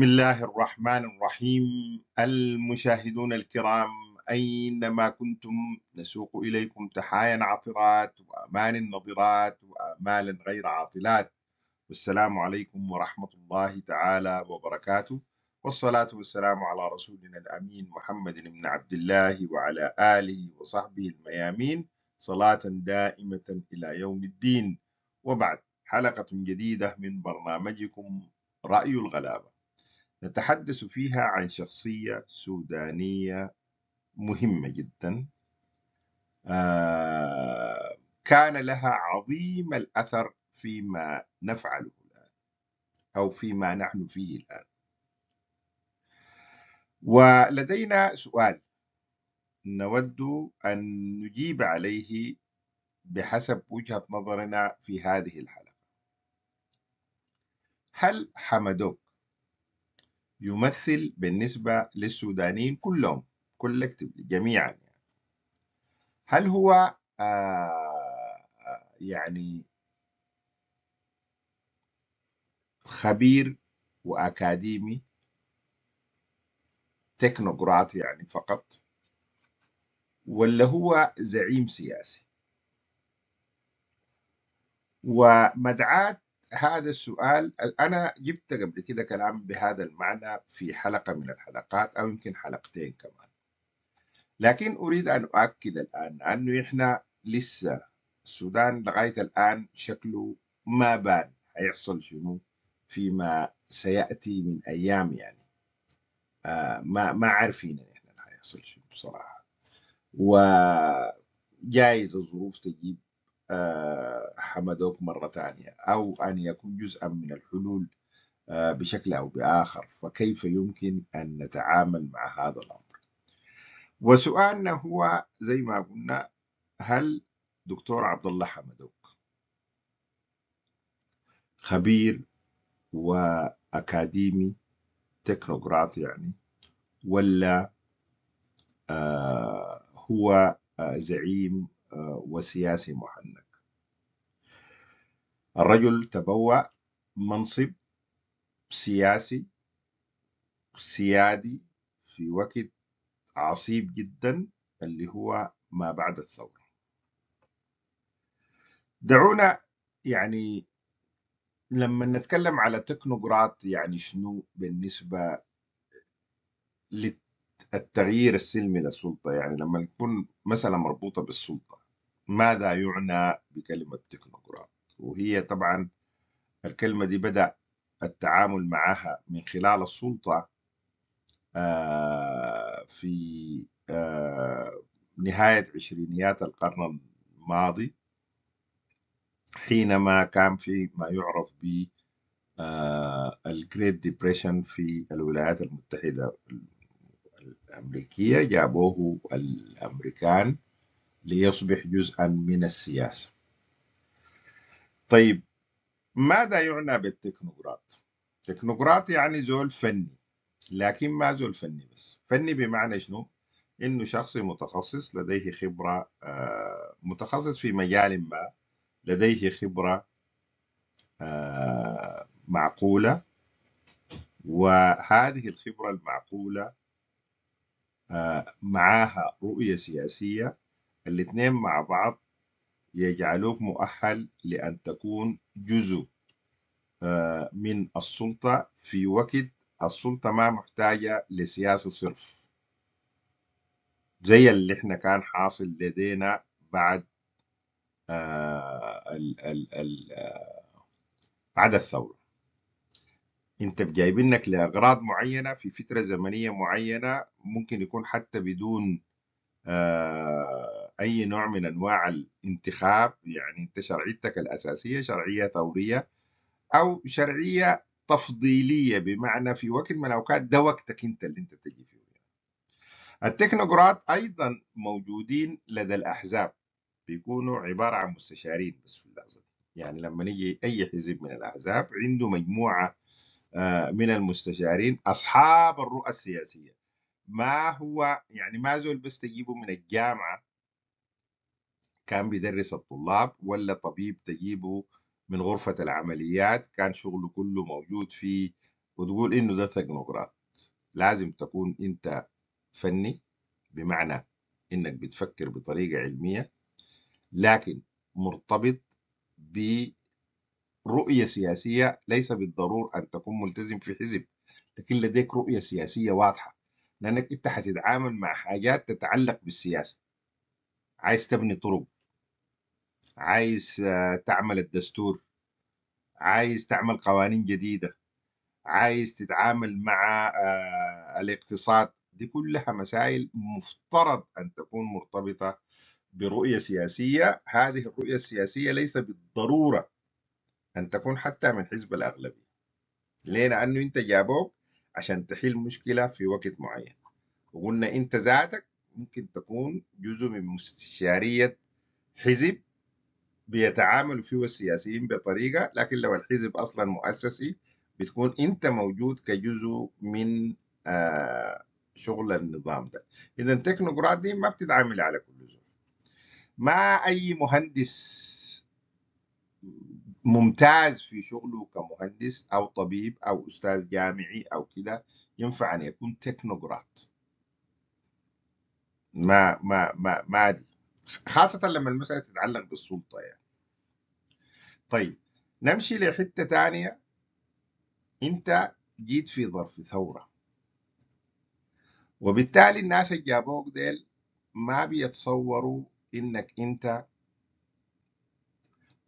بسم الله الرحمن الرحيم المشاهدون الكرام أينما كنتم نسوق إليكم تحايا عطرات وأمان نضرات وآمالا غير عاطلات والسلام عليكم ورحمة الله تعالى وبركاته والصلاة والسلام على رسولنا الأمين محمد بن عبد الله وعلى آله وصحبه الميامين صلاة دائمة إلى يوم الدين وبعد حلقة جديدة من برنامجكم رأي الغلابة نتحدث فيها عن شخصية سودانية مهمة جدا آه، كان لها عظيم الأثر فيما نفعله الآن أو فيما نحن فيه الآن ولدينا سؤال نود أن نجيب عليه بحسب وجهة نظرنا في هذه الحلقة هل حمدوك يمثل بالنسبة للسودانيين كلهم كولكتيف جميعا يعني. هل هو آه, آه، يعني خبير وأكاديمي تكنوقراط يعني فقط ولا هو زعيم سياسي ومدعاة هذا السؤال أنا جبت قبل كده كلام بهذا المعنى في حلقة من الحلقات أو يمكن حلقتين كمان لكن أريد أن أؤكد الآن أنه إحنا لسه السودان لغاية الآن شكله ما بان هيحصل شنو فيما سيأتي من أيام يعني آه ما ما عارفين إحنا هيحصل شنو بصراحة وجايز الظروف تجيب حمدوك مرة ثانية أو أن يكون جزءا من الحلول آه، بشكل أو بآخر فكيف يمكن أن نتعامل مع هذا الأمر وسؤالنا هو زي ما قلنا هل دكتور عبد الله حمدوك خبير وأكاديمي تكنوقراط يعني ولا آه، هو آه، زعيم وسياسي محنك الرجل تبوأ منصب سياسي سيادي في وقت عصيب جدا اللي هو ما بعد الثورة دعونا يعني لما نتكلم على تكنوقراط يعني شنو بالنسبة للتغيير السلمي للسلطة يعني لما تكون مسألة مربوطة بالسلطة ماذا يعنى بكلمة تكنوقراط وهي طبعا الكلمة دي بدأ التعامل معها من خلال السلطة آه، في آه، نهاية عشرينيات القرن الماضي حينما كان في ما يعرف ب آه، الجريت ديبريشن في الولايات المتحدة الأمريكية جابوه الأمريكان ليصبح جزءا من السياسة طيب ماذا يعنى بالتكنوقراط تكنوقراط يعني زول فني لكن ما زول فني بس فني بمعنى شنو انه شخص متخصص لديه خبرة آه، متخصص في مجال ما لديه خبرة آه، معقولة وهذه الخبرة المعقولة آه، معها رؤية سياسية الاثنين مع بعض يجعلوك مؤهل لأن تكون جزء آه، من السلطة في وقت السلطة ما محتاجة لسياسة صرف زي اللي احنا كان حاصل لدينا بعد آه، ال ال ال آه، بعد الثورة انت بجايبينك لأغراض معينة في فترة زمنية معينة ممكن يكون حتى بدون آه اي نوع من انواع الانتخاب يعني انت شرعيتك الاساسيه شرعيه ثوريه او شرعيه تفضيليه بمعنى في وقت من الاوقات ده وقتك انت اللي انت تجي فيه التكنوقراط ايضا موجودين لدى الاحزاب بيكونوا عباره عن مستشارين بس في اللحظه دي يعني لما نيجي اي حزب من الاحزاب عنده مجموعه آه، من المستشارين اصحاب الرؤى السياسيه ما هو يعني ما زول بس تجيبه من الجامعه كان بيدرس الطلاب ولا طبيب تجيبه من غرفة العمليات كان شغله كله موجود فيه وتقول إنه ده تكنوقراط لازم تكون أنت فني بمعنى إنك بتفكر بطريقة علمية لكن مرتبط برؤية سياسية ليس بالضرورة أن تكون ملتزم في حزب لكن لديك رؤية سياسية واضحة لأنك أنت هتتعامل مع حاجات تتعلق بالسياسة عايز تبني طرق عايز آه، تعمل الدستور عايز تعمل قوانين جديدة عايز تتعامل مع آه، الاقتصاد دي كلها مسائل مفترض أن تكون مرتبطة برؤية سياسية هذه الرؤية السياسية ليس بالضرورة أن تكون حتى من حزب الأغلبية ليه؟ لأنه أنت جابوك عشان تحل مشكلة في وقت معين وقلنا أنت ذاتك ممكن تكون جزء من مستشارية حزب بيتعاملوا فيه السياسيين بطريقه لكن لو الحزب اصلا مؤسسي بتكون انت موجود كجزء من آه، شغل النظام ده اذا التكنوقراط دي ما بتتعامل على كل زول ما اي مهندس ممتاز في شغله كمهندس او طبيب او استاذ جامعي او كده ينفع ان يكون تكنوقراط ما ما ما ما دي خاصه لما المساله تتعلق بالسلطه يعني طيب نمشي لحتة تانية انت جيت في ظرف ثورة وبالتالي الناس اللي جابوك ديل ما بيتصوروا انك انت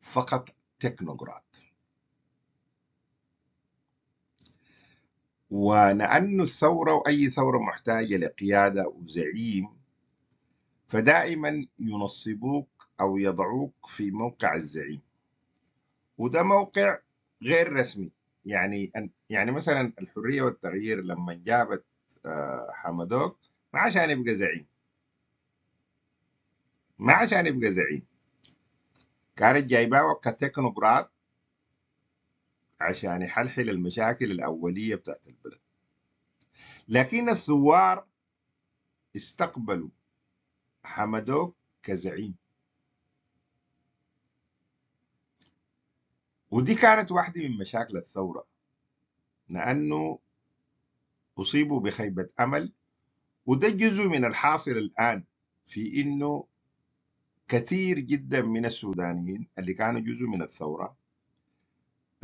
فقط تكنوقراط ولأن الثورة وأي ثورة محتاجة لقيادة وزعيم فدائما ينصبوك أو يضعوك في موقع الزعيم وده موقع غير رسمي يعني يعني مثلا الحريه والتغيير لما جابت آه، حمدوك ما عشان يبقى زعيم ما عشان يبقى زعيم كانت جايباه كتكنوقراط عشان يحلحل المشاكل الأولية بتاعت البلد لكن الثوار استقبلوا حمدوك كزعيم ودي كانت واحدة من مشاكل الثورة لأنه أصيبوا بخيبة أمل وده جزء من الحاصل الآن في إنه كثير جدا من السودانيين اللي كانوا جزء من الثورة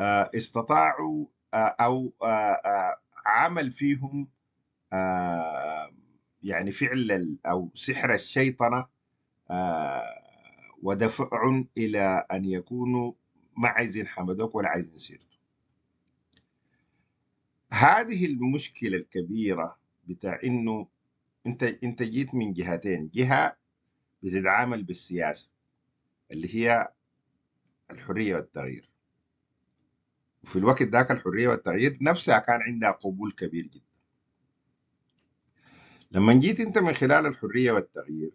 آه، استطاعوا آه، أو آه، عمل فيهم يعني فعل أو سحر الشيطنة ودفع إلى أن يكونوا ما عايزين حمدوك ولا عايزين سيرته هذه المشكلة الكبيرة بتاع انه انت انت جيت من جهتين جهة بتتعامل بالسياسة اللي هي الحرية والتغيير وفي الوقت ذاك الحرية والتغيير نفسها كان عندها قبول كبير جدا لما جيت انت من خلال الحرية والتغيير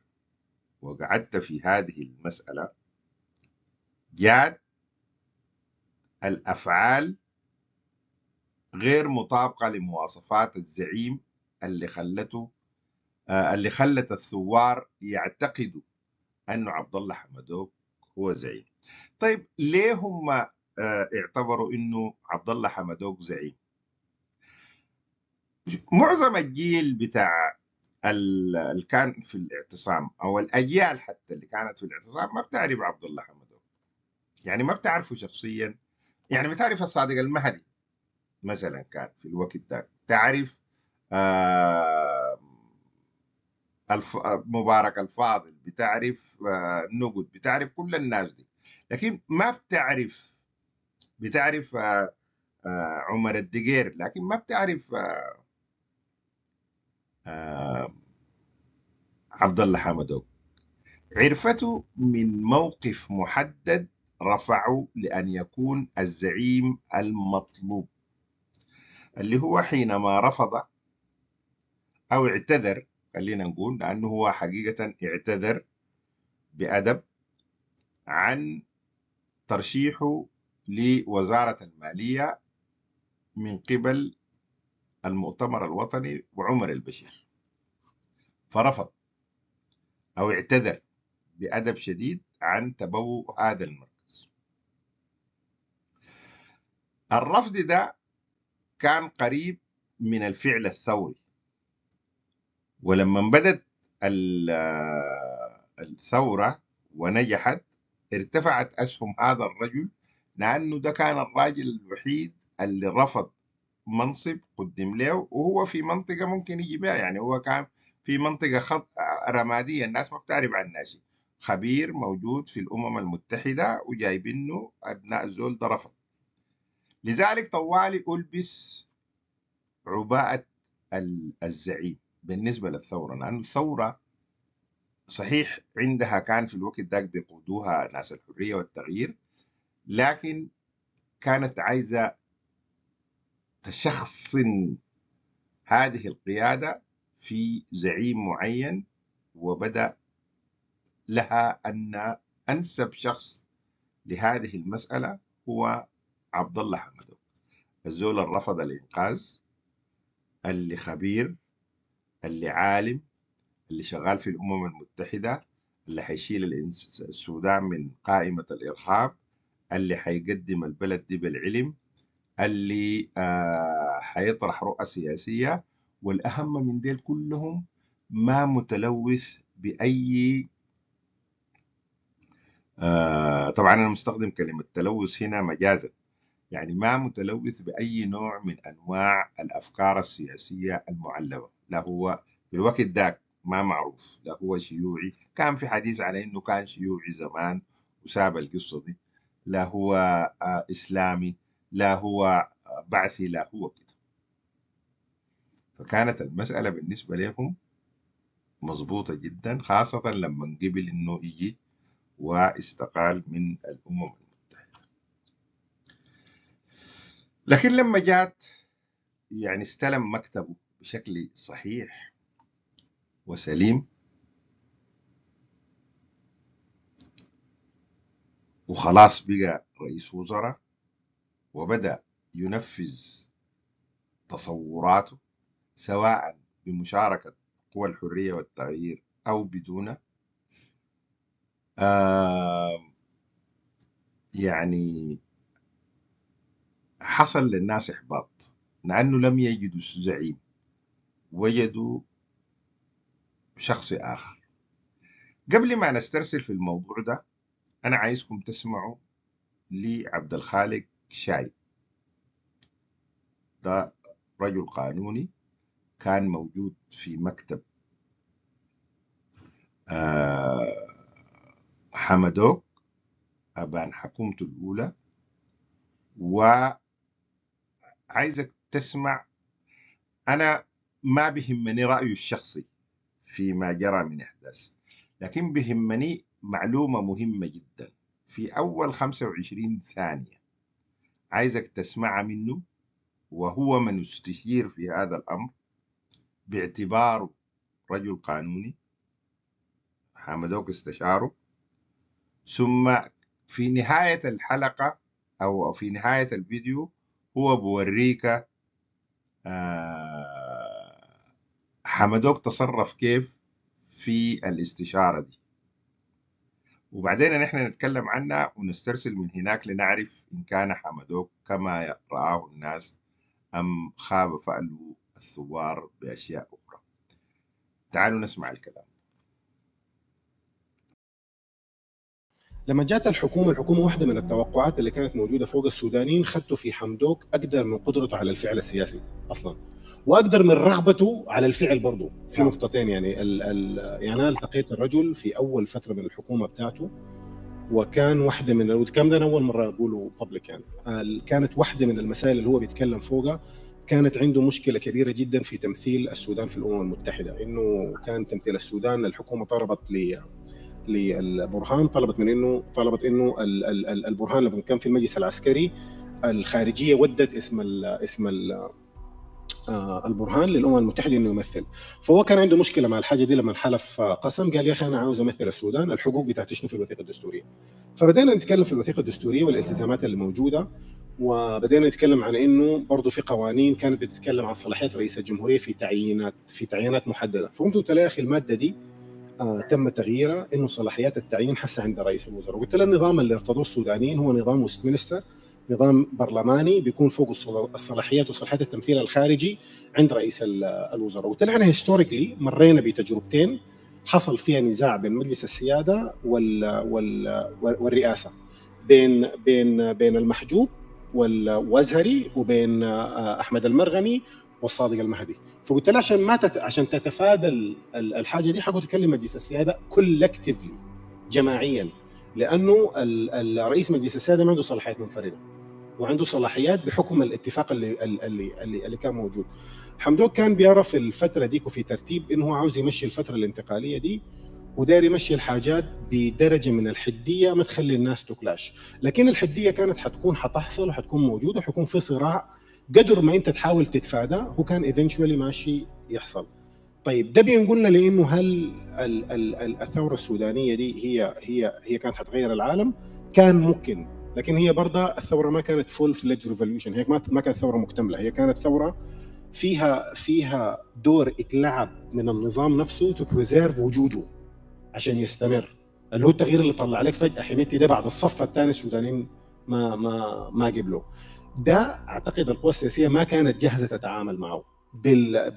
وقعدت في هذه المسألة جاد الأفعال غير مطابقة لمواصفات الزعيم اللي خلته آه، اللي خلت الثوار يعتقدوا أنه عبد الله حمدوك هو زعيم طيب ليه هم آه، اعتبروا أنه عبد الله حمدوك زعيم معظم الجيل بتاع اللي كان في الاعتصام او الاجيال حتى اللي كانت في الاعتصام ما بتعرف عبد الله حمدوك يعني ما بتعرفه شخصيا يعني بتعرف الصادق المهدي مثلا كان في الوقت ده تعرف آه الف... مبارك الفاضل بتعرف آه نقد بتعرف كل الناس دي لكن ما بتعرف بتعرف آه آه عمر الدقير لكن ما بتعرف آه آه عبد الله حمدوك عرفته من موقف محدد رفعوا لأن يكون الزعيم المطلوب اللي هو حينما رفض أو اعتذر خلينا نقول لأنه هو حقيقة اعتذر بأدب عن ترشيحه لوزارة المالية من قبل المؤتمر الوطني وعمر البشير فرفض أو اعتذر بأدب شديد عن تبوء هذا المركز الرفض ده كان قريب من الفعل الثوري ولما بدت الثورة ونجحت ارتفعت أسهم هذا الرجل لأنه ده كان الراجل الوحيد اللي رفض منصب قدم له وهو في منطقة ممكن يجي بها يعني هو كان في منطقة خط رمادية الناس ما بتعرف عنها شيء خبير موجود في الأمم المتحدة وجايبينه أبناء الزول ده رفض لذلك طوالي ألبس عباءة الزعيم بالنسبة للثورة لأن الثورة صحيح عندها كان في الوقت ذاك بيقودوها ناس الحرية والتغيير لكن كانت عايزة تشخصن هذه القيادة في زعيم معين وبدأ لها أن أنسب شخص لهذه المسألة هو عبد الله حمدوك الزول الرفض رفض الانقاذ اللي خبير اللي عالم اللي شغال في الامم المتحده اللي حيشيل السودان من قائمه الارهاب اللي حيقدم البلد دي بالعلم اللي آه حيطرح رؤى سياسيه والاهم من ديل كلهم ما متلوث باي آه طبعا انا مستخدم كلمه تلوث هنا مجازا يعني ما متلوث بأي نوع من أنواع الأفكار السياسية المعلبة لا هو في الوقت ذاك ما معروف لا هو شيوعي كان في حديث على أنه كان شيوعي زمان وساب القصة دي لا هو آه، إسلامي لا هو آه، بعثي لا هو كده فكانت المسألة بالنسبة لهم مظبوطة جدا خاصة لما قبل أنه يجي واستقال من الأمم المتحدة لكن لما جات يعني استلم مكتبه بشكل صحيح وسليم وخلاص بقى رئيس وزراء وبدأ ينفذ تصوراته سواء بمشاركة قوى الحرية والتغيير أو بدونه آه يعني حصل للناس إحباط لأنه لم يجدوا زعيم وجدوا شخص آخر قبل ما نسترسل في الموضوع ده أنا عايزكم تسمعوا لعبد الخالق شاي ده رجل قانوني كان موجود في مكتب آه، حمدوك أبان حكومته الأولى و عايزك تسمع أنا ما بهمني رأيه الشخصي فيما جرى من أحداث لكن بهمني معلومة مهمة جدا في أول 25 ثانية عايزك تسمع منه وهو من استشير في هذا الأمر باعتباره رجل قانوني حمدوك استشاره ثم في نهاية الحلقة أو في نهاية الفيديو هو بوريك آه، حمدوك تصرف كيف في الاستشارة دي وبعدين نحن نتكلم عنها ونسترسل من هناك لنعرف إن كان حمدوك كما رآه الناس أم خاب فعله الثوار بأشياء أخرى تعالوا نسمع الكلام لما جات الحكومه الحكومه واحده من التوقعات اللي كانت موجوده فوق السودانيين خدته في حمدوك اقدر من قدرته على الفعل السياسي اصلا واقدر من رغبته على الفعل برضه في نعم. نقطتين يعني ال ال يعني انا التقيت الرجل في اول فتره من الحكومه بتاعته وكان واحده من الكلام ده انا اول مره اقوله بابليك يعني كانت واحده من المسائل اللي هو بيتكلم فوقها كانت عنده مشكله كبيره جدا في تمثيل السودان في الامم المتحده انه كان تمثيل السودان الحكومه طربت لي للبرهان طلبت من انه طلبت انه البرهان لما كان في المجلس العسكري الخارجيه ودت اسم ال اسم ال آه، البرهان للامم المتحده انه يمثل فهو كان عنده مشكله مع الحاجه دي لما حلف قسم قال يا اخي انا عاوز امثل السودان الحقوق بتاعتي شنو في الوثيقه الدستوريه فبدانا نتكلم في الوثيقه الدستوريه والالتزامات اللي موجوده وبدينا نتكلم عن انه برضه في قوانين كانت بتتكلم عن صلاحيات رئيس الجمهوريه في تعيينات في تعيينات محدده فقمت قلت يا اخي الماده دي آه، تم تغييره انه صلاحيات التعيين حسه عند رئيس الوزراء قلت له النظام اللي ارتضوه السودانيين هو نظام مينستر نظام برلماني بيكون فوق الصلاحيات وصلاحيات التمثيل الخارجي عند رئيس الوزراء قلت له احنا هيستوريكلي مرينا بتجربتين حصل فيها نزاع بين مجلس السياده وال وال والرئاسه بين بين بين المحجوب والازهري وبين آه، احمد المرغني والصادق المهدي فقلت له عشان ما تت... عشان تتفادى الحاجه دي حقعد اكلم مجلس السياده كولكتفلي جماعيا لانه رئيس مجلس السياده ما عنده صلاحيات منفرده وعنده صلاحيات بحكم الاتفاق اللي اللي اللي, اللي كان موجود. حمدوك كان بيعرف الفتره ديك وفي ترتيب انه هو عاوز يمشي الفتره الانتقاليه دي وداير يمشي الحاجات بدرجه من الحديه ما تخلي الناس تكلاش، لكن الحديه كانت حتكون حتحصل وحتكون موجوده وحيكون في صراع قدر ما انت تحاول تتفادى هو كان ايفينشولي ماشي يحصل طيب ده بينقلنا لانه هل ال ال ال الثوره السودانيه دي هي هي هي كانت حتغير العالم؟ كان ممكن لكن هي برضه الثوره ما كانت فول فليج ريفوليوشن هي ما كانت ثوره مكتمله هي كانت ثوره فيها فيها دور اتلعب من النظام نفسه تو بريزيرف وجوده عشان يستمر اللي هو التغيير اللي طلع عليك فجاه حميتي ده بعد الصف الثاني السودانيين ما ما ما قبلوا ده اعتقد القوى السياسيه ما كانت جاهزه تتعامل معه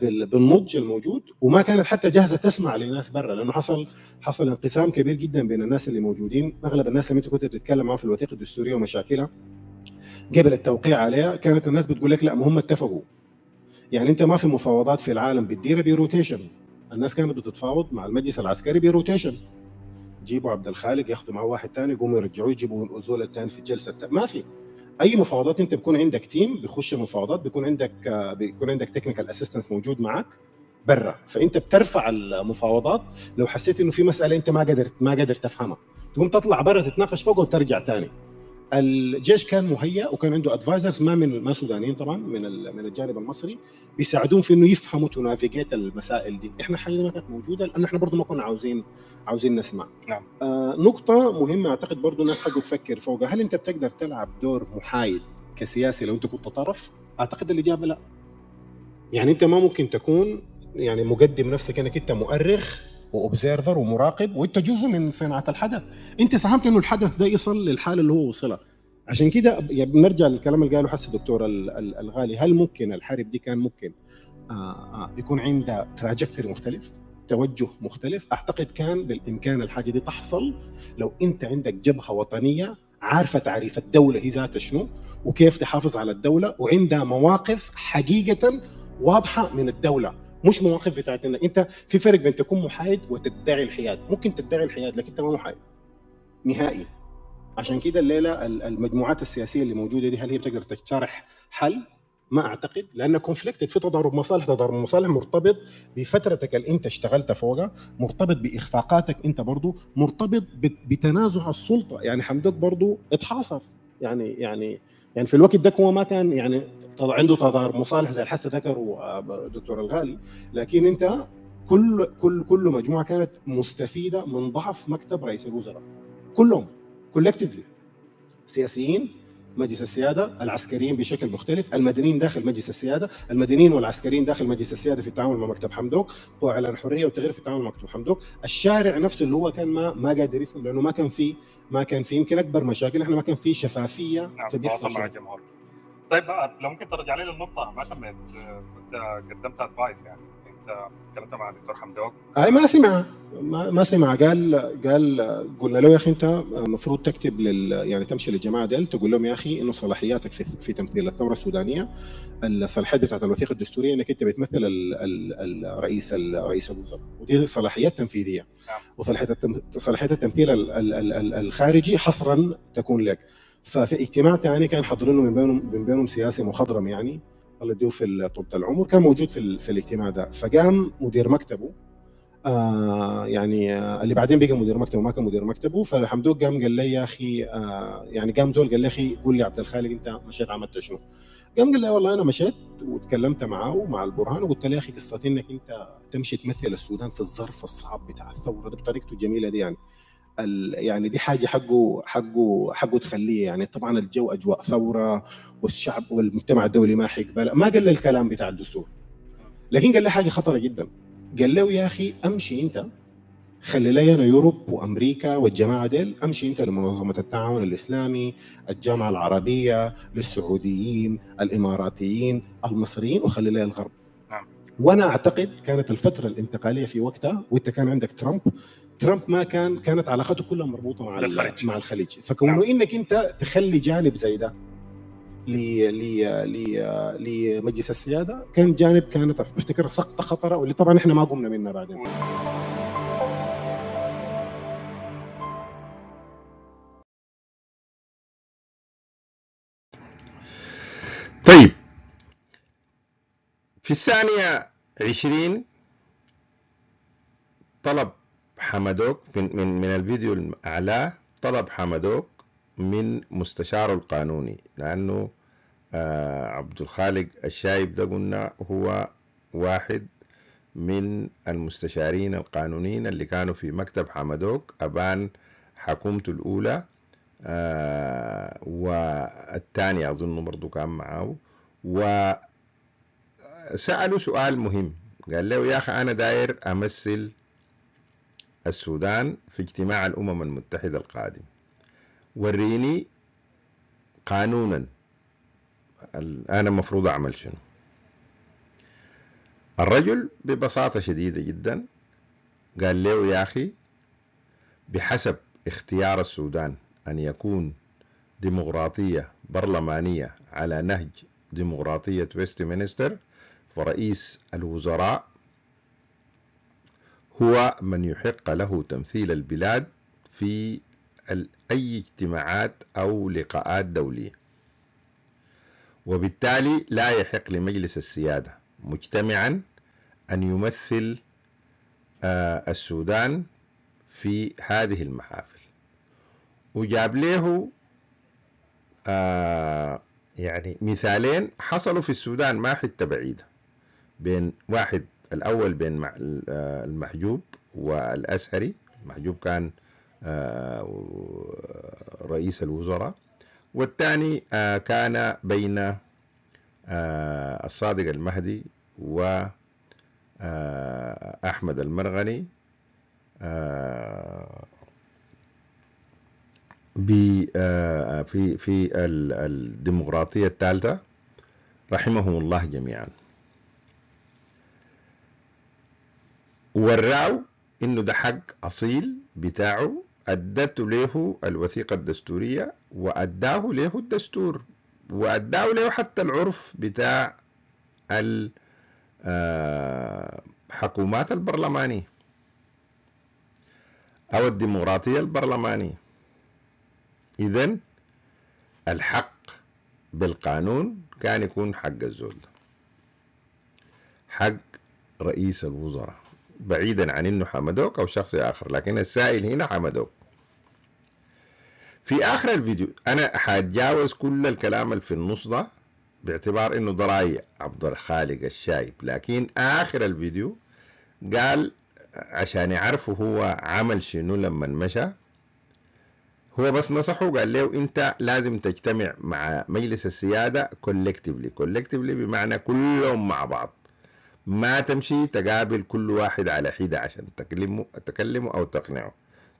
بالنضج الموجود وما كانت حتى جاهزه تسمع للناس برا لانه حصل حصل انقسام كبير جدا بين الناس اللي موجودين، اغلب الناس اللي انت كنت بتتكلم معاهم في الوثيقه الدستوريه ومشاكلها قبل التوقيع عليها كانت الناس بتقول لك لا ما هم اتفقوا. يعني انت ما في مفاوضات في العالم بتديرها بروتيشن، الناس كانت بتتفاوض مع المجلس العسكري بروتيشن. جيبوا عبد الخالق ياخذوا معه واحد ثاني يقوموا يرجعوه يجيبوا الزول الثاني في الجلسه ما في اي مفاوضات انت بيكون عندك تيم بيخش المفاوضات بيكون عندك بيكون عندك تكنيكال اسيستنس موجود معك برا فانت بترفع المفاوضات لو حسيت انه في مساله انت ما قدرت ما قدرت تفهمها تقوم تطلع برا تتناقش فوق وترجع تاني الجيش كان مهيأ وكان عنده ادفايزرز ما من ما سودانيين طبعا من من الجانب المصري بيساعدون في انه يفهموا تنافيجيت المسائل دي، احنا حاجه ما كانت موجوده لان احنا برضه ما كنا عاوزين عاوزين نسمع. نعم. آه نقطة مهمة اعتقد برضه الناس حقه تفكر فوقها، هل انت بتقدر تلعب دور محايد كسياسي لو انت كنت طرف؟ اعتقد الاجابة لا. يعني انت ما ممكن تكون يعني مقدم نفسك انك انت مؤرخ واوبزيرفر ومراقب وانت جزء من صناعه الحدث انت ساهمت انه الحدث ده يصل للحاله اللي هو وصلها عشان كده بنرجع للكلام اللي قاله حسي الدكتور الغالي هل ممكن الحرب دي كان ممكن آه، آه، يكون عندها تراجكتري مختلف توجه مختلف اعتقد كان بالامكان الحاجه دي تحصل لو انت عندك جبهه وطنيه عارفه تعريف الدوله هي ذاتها شنو وكيف تحافظ على الدوله وعندها مواقف حقيقه واضحه من الدوله مش مواقف انك انت في فرق بين تكون محايد وتدعي الحياد ممكن تدعي الحياد لكن انت ما محايد نهائي عشان كده الليله المجموعات السياسيه اللي موجوده دي هل هي بتقدر تقترح حل ما اعتقد لان كونفليكت في تضارب مصالح تضارب مصالح مرتبط بفترتك اللي انت اشتغلت فوقها مرتبط باخفاقاتك انت برضو مرتبط بتنازع السلطه يعني حمدوك برضو اتحاصر يعني يعني يعني في الوقت ده هو ما كان يعني عنده تضارب مصالح زي الحس ذكره آه، دكتور الغالي لكن انت كل كل كل مجموعه كانت مستفيده من ضعف مكتب رئيس الوزراء كلهم كولكتيفلي سياسيين مجلس السياده العسكريين بشكل مختلف المدنيين داخل مجلس السياده المدنيين والعسكريين داخل مجلس السياده في التعامل مع مكتب حمدوك على الحريه والتغيير في التعامل مع مكتب حمدوك الشارع نفسه اللي هو كان ما ما قادر يفهم لانه ما كان في ما كان في يمكن اكبر مشاكل احنا ما كان نعم، في شفافيه في بيحصل طيب لو ممكن ترجع لي للنقطه ما تمت انت قدمت ادفايس يعني انت تكلمت مع الدكتور حمدوك اي ما سمع ما, ما سمع قال قال قلنا له يا اخي انت المفروض تكتب لل يعني تمشي للجماعه ديل تقول لهم يا اخي انه صلاحياتك في, في تمثيل الثوره السودانيه الصلاحيات بتاعت الوثيقه الدستوريه انك انت بتمثل الرئيس الرئيس الوزراء ودي صلاحيات تنفيذيه نعم. وصلاحيات صلاحيات التمثيل الخارجي حصرا تكون لك ففي اجتماع ثاني كان حاضرينه من بينهم من بينهم سياسي مخضرم يعني الله يديه في طولة العمر كان موجود في, في الاجتماع ده فقام مدير مكتبه آه يعني آه اللي بعدين بقى مدير مكتبه ما كان مدير مكتبه فالحمدوك قام قال لي يا اخي آه يعني قام زول قال لي يا اخي قول لي عبد الخالق انت مشيت عملت شنو؟ قام قال لي والله انا مشيت وتكلمت معاه ومع البرهان وقلت له يا اخي قصتي انك انت تمشي تمثل السودان في الظرف الصعب بتاع الثوره بطريقته الجميله دي يعني يعني دي حاجه حقه حقه حقه تخليه يعني طبعا الجو اجواء ثوره والشعب والمجتمع الدولي ما حيقبل ما قال الكلام بتاع الدستور لكن قال له حاجه خطره جدا قال له يا اخي امشي انت خلي لي انا يوروب وامريكا والجماعه ديل امشي انت لمنظمه التعاون الاسلامي، الجامعه العربيه، للسعوديين، الاماراتيين، المصريين وخلي لي الغرب. نعم. وانا اعتقد كانت الفتره الانتقاليه في وقتها وانت كان عندك ترامب ترامب ما كان كانت علاقته كلها مربوطه مع الخليج مع الخليج نعم. فكونه نعم. انك انت تخلي جانب زي ده لمجلس السياده كان جانب كانت افتكر سقطه خطره واللي طبعا احنا ما قمنا منها بعدين طيب في الثانية عشرين طلب حمدوك من من, من الفيديو الاعلاه طلب حمدوك من مستشاره القانوني لانه آه عبد الخالق الشايب ده قلنا هو واحد من المستشارين القانونيين اللي كانوا في مكتب حمدوك أبان حكومته الأولى آه والثانية أظن برضو كان معه وسألوا سؤال مهم قال له يا أخي أنا داير أمثل السودان في اجتماع الأمم المتحدة القادم وريني قانونا أنا مفروض أعمل شنو الرجل ببساطة شديدة جدا قال له يا أخي بحسب اختيار السودان أن يكون ديمقراطية برلمانية على نهج ديمقراطية مينستر فرئيس الوزراء هو من يحق له تمثيل البلاد في أي اجتماعات أو لقاءات دولية وبالتالي لا يحق لمجلس السيادة مجتمعا أن يمثل آه، السودان في هذه المحافل وجاب له آه، يعني مثالين حصلوا في السودان ما حتة بعيدة بين واحد الأول بين المحجوب والأزهري المحجوب كان آه، رئيس الوزراء والثاني آه، كان بين آه، الصادق المهدي و أحمد المرغني في في الديمقراطية الثالثة رحمهم الله جميعاً وراو انه ده حق اصيل بتاعه ادته له الوثيقه الدستوريه واداه له الدستور واداه له حتى العرف بتاع الحكومات آه، البرلمانيه او الديمقراطيه البرلمانيه اذا الحق بالقانون كان يكون حق الزول حق رئيس الوزراء بعيدا عن انه حمدوك او شخص اخر لكن السائل هنا حمدوك في اخر الفيديو انا حاتجاوز كل الكلام اللي في النص ده باعتبار انه ده راي عبد الخالق الشايب لكن اخر الفيديو قال عشان يعرفوا هو عمل شنو لما مشى هو بس نصحه وقال له انت لازم تجتمع مع مجلس السياده كولكتيفلي كولكتيفلي بمعنى كلهم مع بعض ما تمشي تقابل كل واحد على حدة عشان تكلمه تكلمه أو تقنعه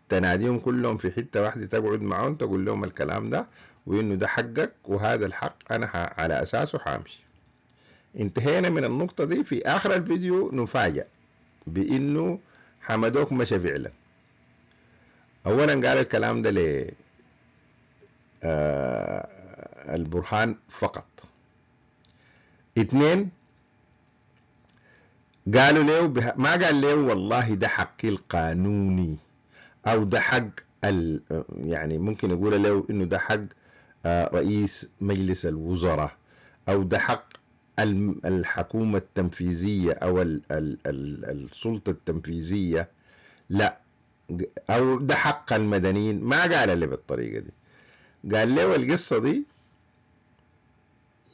تناديهم كلهم في حتة واحدة تقعد معهم تقول لهم الكلام ده وإنه ده حقك وهذا الحق أنا على أساسه حامشي انتهينا من النقطة دي في آخر الفيديو نفاجأ بإنه حمدوك مشى فعلا أولا قال الكلام ده ل آه، البرهان فقط اثنين قالوا له بها ما قال له والله ده حقي القانوني او ده حق ال يعني ممكن يقول له انه ده حق آه، رئيس مجلس الوزراء او ده حق الحكومة التنفيذية او ال ال ال السلطة التنفيذية لا او ده حق المدنيين ما قال له بالطريقة دي قال له القصة دي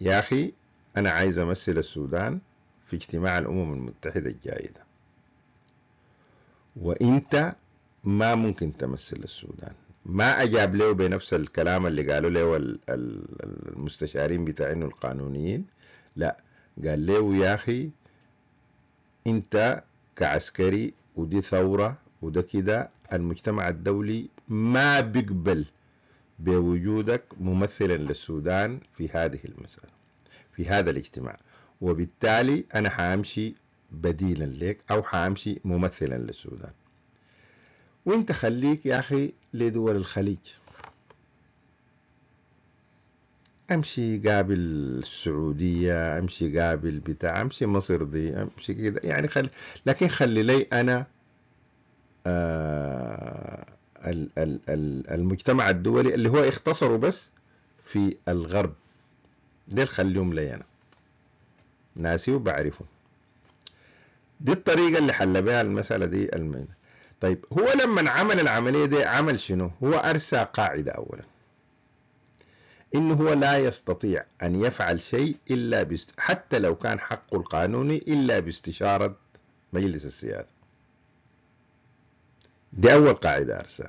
يا اخي انا عايز امثل السودان في اجتماع الأمم المتحدة الجاي ده وانت ما ممكن تمثل السودان ما اجاب له بنفس الكلام اللي قالوا له المستشارين بتاعينه القانونيين لا قال له يا اخي انت كعسكري ودي ثوره وده كده المجتمع الدولي ما بيقبل بوجودك ممثلا للسودان في هذه المساله في هذا الاجتماع وبالتالي أنا حامشي بديلا لك أو حامشي ممثلا للسودان وانت خليك يا أخي لدول الخليج امشي قابل السعوديه امشي قابل بتاع امشي مصر دي امشي كده يعني خلي لكن خلي لي انا آه المجتمع الدولي اللي هو اختصروا بس في الغرب ده خليهم لي انا ناسي وبعرفه دي الطريقة اللي حل بها المسألة دي المين. طيب هو لما عمل العملية دي عمل شنو هو أرسى قاعدة أولا إنه هو لا يستطيع أن يفعل شيء إلا بست... حتى لو كان حقه القانوني إلا باستشارة مجلس السيادة دي أول قاعدة أرسى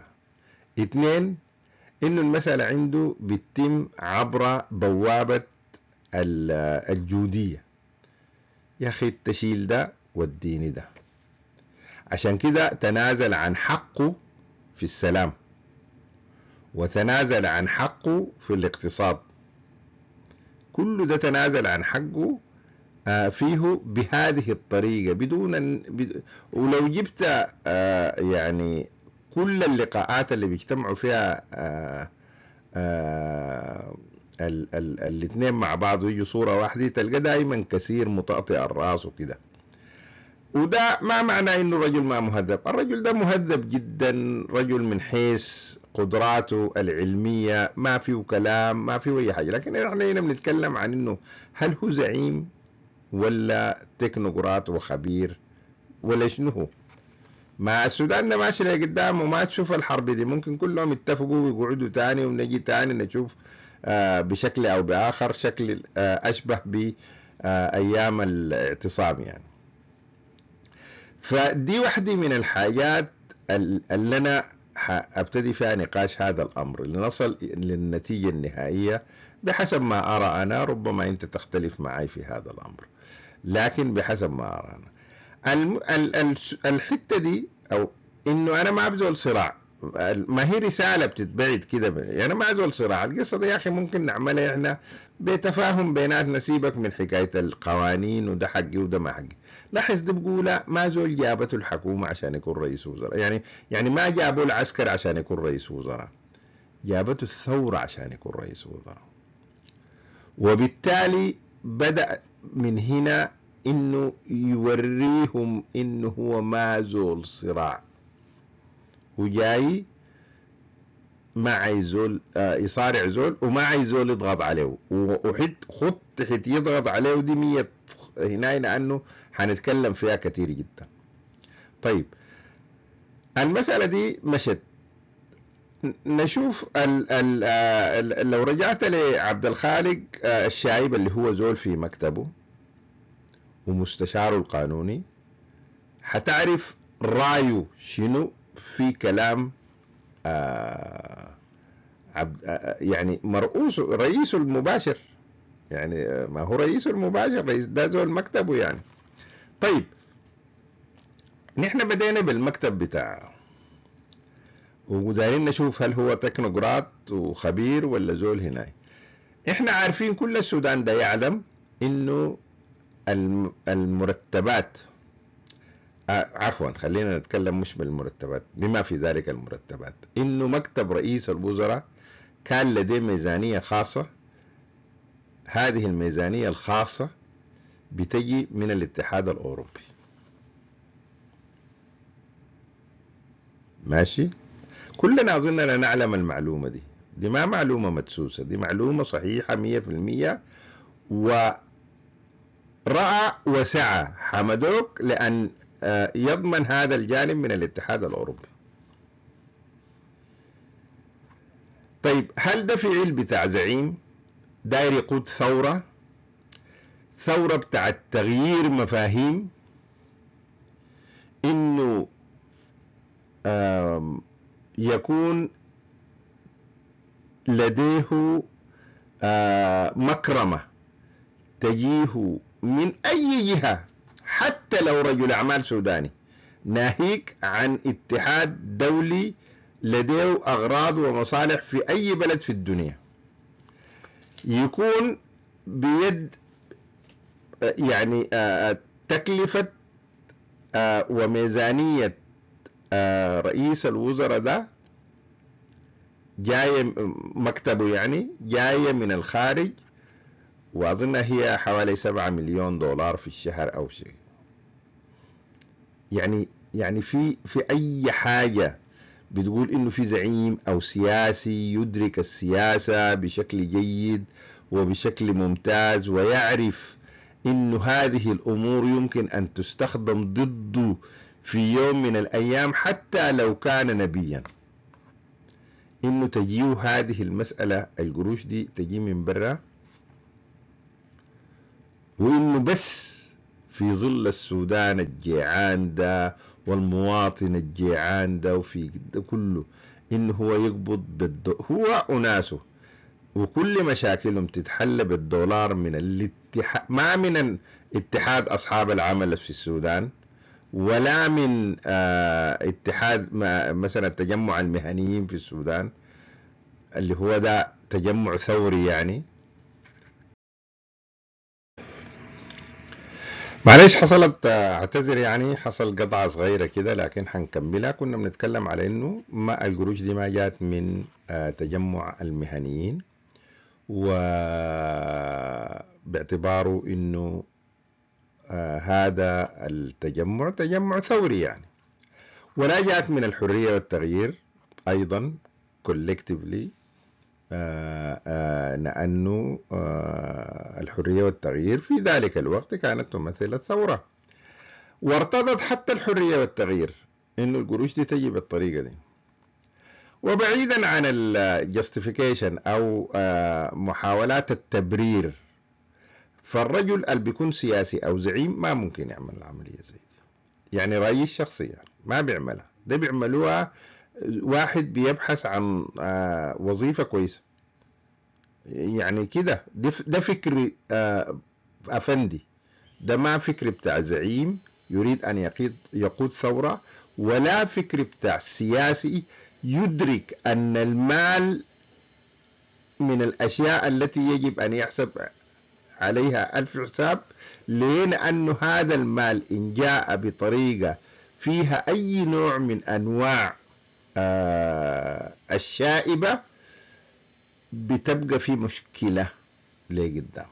اثنين إنه المسألة عنده بتتم عبر بوابة الجودية يا أخي تشيل ده والدين ده عشان كده تنازل عن حقه في السلام وتنازل عن حقه في الاقتصاد كل ده تنازل عن حقه آه، فيه بهذه الطريقة بدون ولو جبت آه، يعني كل اللقاءات اللي بيجتمعوا فيها آه، ال ال الاثنين مع بعض ويجوا صورة واحدة تلقى دايما كثير متقطع الراس وكده وده ما معنى انه رجل ما مهذب الرجل ده مهذب جدا رجل من حيث قدراته العلمية ما فيه كلام ما فيه اي حاجة لكن احنا هنا بنتكلم عن انه هل هو زعيم ولا تكنوقراط وخبير ولا شنو هو ما السودان ماشي لقدام وما تشوف الحرب دي ممكن كلهم يتفقوا ويقعدوا تاني ونجي تاني نشوف آه، بشكل أو بآخر شكل آه، أشبه بأيام الاعتصام يعني فدي واحدة من الحاجات اللي أنا ابتدي فيها نقاش هذا الامر لنصل للنتيجه النهائيه بحسب ما ارى انا ربما انت تختلف معي في هذا الامر لكن بحسب ما ارى انا الحته دي او انه انا ما ابذل صراع ما هي رسالة بتتبعد كده يعني ما أزول صراحة القصة دي يا أخي ممكن نعملها إحنا بتفاهم بيناتنا سيبك من حكاية القوانين وده حقي وده ما حقي لاحظ دي بقولها ما زول جابته الحكومة عشان يكون رئيس وزراء يعني يعني ما جابوا العسكر عشان يكون رئيس وزراء جابته الثورة عشان يكون رئيس وزراء وبالتالي بدأ من هنا انه يوريهم انه هو ما زول صراع وجاي ما عايز زول آه، يصارع زول وما عايز زول يضغط عليه وحد خط حت يضغط عليه دي مية هنا لأنه حنتكلم فيها كثير جدا طيب المسألة دي مشت نشوف الـ ال آه، ال لو رجعت لعبد الخالق آه، الشايب اللي هو زول في مكتبه ومستشاره القانوني حتعرف رايه شنو في كلام آه عبد آه, آه، يعني مرؤوس رئيسه المباشر يعني آه، ما هو رئيسه المباشر رئيس ده زول مكتبه يعني طيب نحن بدينا بالمكتب بتاعه ودايرين نشوف هل هو تكنوقراط وخبير ولا زول هناي احنا عارفين كل السودان ده يعلم انه المرتبات آه، عفوا خلينا نتكلم مش بالمرتبات بما في ذلك المرتبات انه مكتب رئيس الوزراء كان لديه ميزانيه خاصه هذه الميزانيه الخاصه بتجي من الاتحاد الاوروبي ماشي كلنا اظننا نعلم المعلومه دي دي ما معلومه مدسوسه دي معلومه صحيحه 100% و راى وسعى حمدوك لان آه، يضمن هذا الجانب من الاتحاد الأوروبي طيب هل ده فعل بتاع زعيم داير يقود ثورة ثورة بتاعت تغيير مفاهيم انه يكون لديه آه، مكرمة تجيه من أي جهة حتى لو رجل أعمال سوداني ناهيك عن اتحاد دولي لديه أغراض ومصالح في أي بلد في الدنيا يكون بيد يعني آه، آه، تكلفة آه، وميزانية رئيس الوزراء ده جاية مكتبه يعني جاية من الخارج وأظن هي حوالي سبعة مليون دولار في الشهر أو شيء يعني يعني في في اي حاجه بتقول انه في زعيم او سياسي يدرك السياسه بشكل جيد وبشكل ممتاز ويعرف انه هذه الامور يمكن ان تستخدم ضده في يوم من الايام حتى لو كان نبيا انه تجيه هذه المساله القروش دي تجي من برا وانه بس في ظل السودان الجيعان ده والمواطن الجيعان ده وفي ده كله إن هو يقبض بالد... هو أناسه وكل مشاكلهم تتحل بالدولار من الاتحاد ما من اتحاد أصحاب العمل في السودان ولا من آه، اتحاد مثلا تجمع المهنيين في السودان اللي هو ده تجمع ثوري يعني معلش حصلت اعتذر يعني حصل قطعة صغيرة كده لكن حنكملها كنا بنتكلم على انه ما القروش دي ما جات من آه، تجمع المهنيين و باعتباره انه آه، هذا التجمع تجمع ثوري يعني ولا جات من الحرية والتغيير ايضا كولكتيفلي لأنه آه، آه، آه، الحرية والتغيير في ذلك الوقت كانت تمثل الثورة وارتضت حتى الحرية والتغيير إنه القروش دي تجي بالطريقة دي وبعيدا عن الجستيفيكيشن أو محاولات التبرير فالرجل اللي بيكون سياسي أو زعيم ما ممكن يعمل العملية زي دي يعني رأيي الشخصي يعني ما بيعملها ده بيعملوها واحد بيبحث عن آه، وظيفة كويسة يعني كده ده فكر آه، أفندي ده ما فكر بتاع زعيم يريد أن يقود ثورة ولا فكر بتاع سياسي يدرك أن المال من الأشياء التي يجب أن يحسب عليها ألف حساب لين أن هذا المال إن جاء بطريقة فيها أي نوع من أنواع آه، الشائبة بتبقى في مشكلة ليه قدام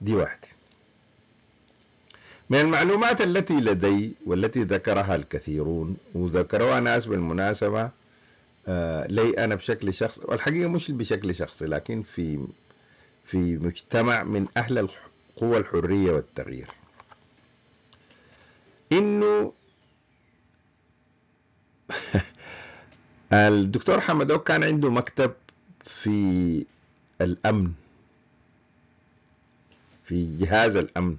دي واحدة من المعلومات التي لدي والتي ذكرها الكثيرون وذكروها ناس بالمناسبة آه، لي أنا بشكل شخصي والحقيقة مش بشكل شخصي لكن في في مجتمع من أهل القوى الحرية والتغيير إن الدكتور حمدوك كان عنده مكتب في الأمن في جهاز الأمن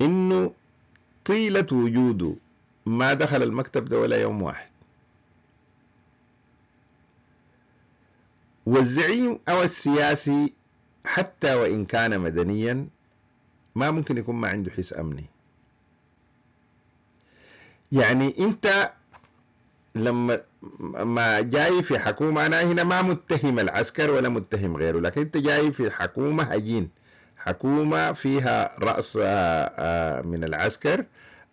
إنه طيلة وجوده ما دخل المكتب ده ولا يوم واحد والزعيم أو السياسي حتى وإن كان مدنيا ما ممكن يكون ما عنده حس أمني يعني أنت لما ما جاي في حكومة أنا هنا ما متهم العسكر ولا متهم غيره لكن أنت جاي في حكومة هجين حكومة فيها رأس آه، آه، من العسكر